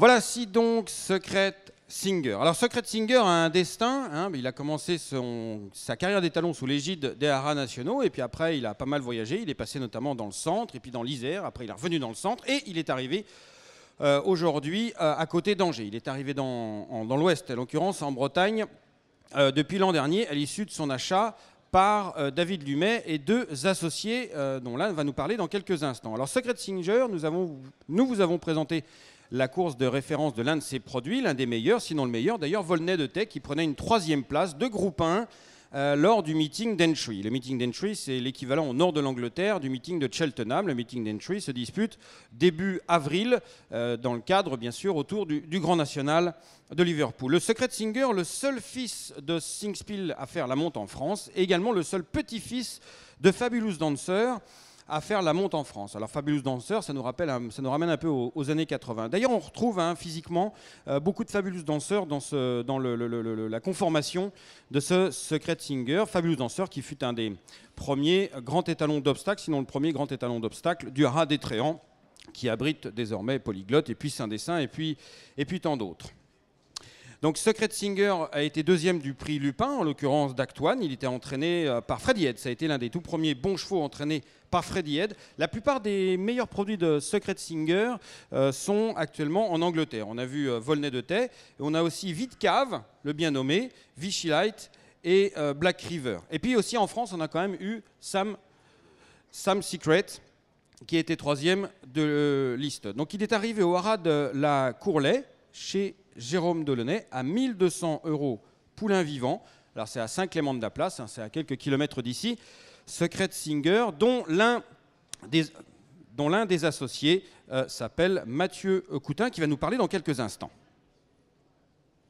Voilà si donc Secret Singer. Alors Secret Singer a un destin, hein, il a commencé sa carrière des sous l'égide des haras nationaux, et puis après il a pas mal voyagé, il est passé notamment dans le centre, et puis dans l'Isère, après il est revenu dans le centre, et il est arrivé euh, aujourd'hui euh, à côté d'Angers. Il est arrivé dans, l'ouest, en l'occurrence en Bretagne, euh, depuis l'an dernier, à l'issue de son achat par euh, David Lumet et deux associés euh, dont l'un va nous parler dans quelques instants. Alors Secret Singer, nous, nous vous avons présenté la course de référence de l'un de ses produits, l'un des meilleurs, sinon le meilleur d'ailleurs, Volney de Tech, qui prenait une troisième place de groupe 1 euh, lors du meeting d'Entry. Le meeting d'Entry, c'est l'équivalent au nord de l'Angleterre du meeting de Cheltenham. Le meeting d'Entry se dispute début avril, euh, dans le cadre, bien sûr, autour du, du Grand National de Liverpool. Le Secret Singer, le seul fils de Singspiel à faire la monte en France, et également le seul petit-fils de Fabulous Dancer à faire la monte en France. Alors Fabulous danseur, ça nous, rappelle, ça nous ramène un peu aux, années 80. D'ailleurs, on retrouve hein, physiquement euh, beaucoup de Fabulous Danseurs dans, la conformation de ce Secret Singer. Fabulous danseur qui fut un des premiers grands étalons d'obstacles, sinon le premier grand étalon d'obstacles du Haras des Tréants qui abrite désormais Polyglotte et puis Saint-Dessin et puis, et puis tant d'autres. Donc Secret Singer a été deuxième du prix Lupin, en l'occurrence d'Actoine. Il était entraîné euh, par Freddy Head. Ça a été l'un des tout premiers bons chevaux entraînés par Freddy Head. La plupart des meilleurs produits de Secret Singer euh, sont actuellement en Angleterre. On a vu Volnay euh, Volney de Tay, on a aussi Vite Cave, le bien nommé, Vichy Light et Black River. Et puis aussi en France, on a quand même eu Sam, Sam Secret qui était troisième de liste. Donc il est arrivé au de la Courlet chez Jérôme Delaunay à 1200 euros poulain vivant. Alors c'est à Saint-Clément-de-la-Place, hein, c'est à quelques kilomètres d'ici. Secret Singer, dont l'un des, associés euh, s'appelle Mathieu Coutin, qui va nous parler dans quelques instants.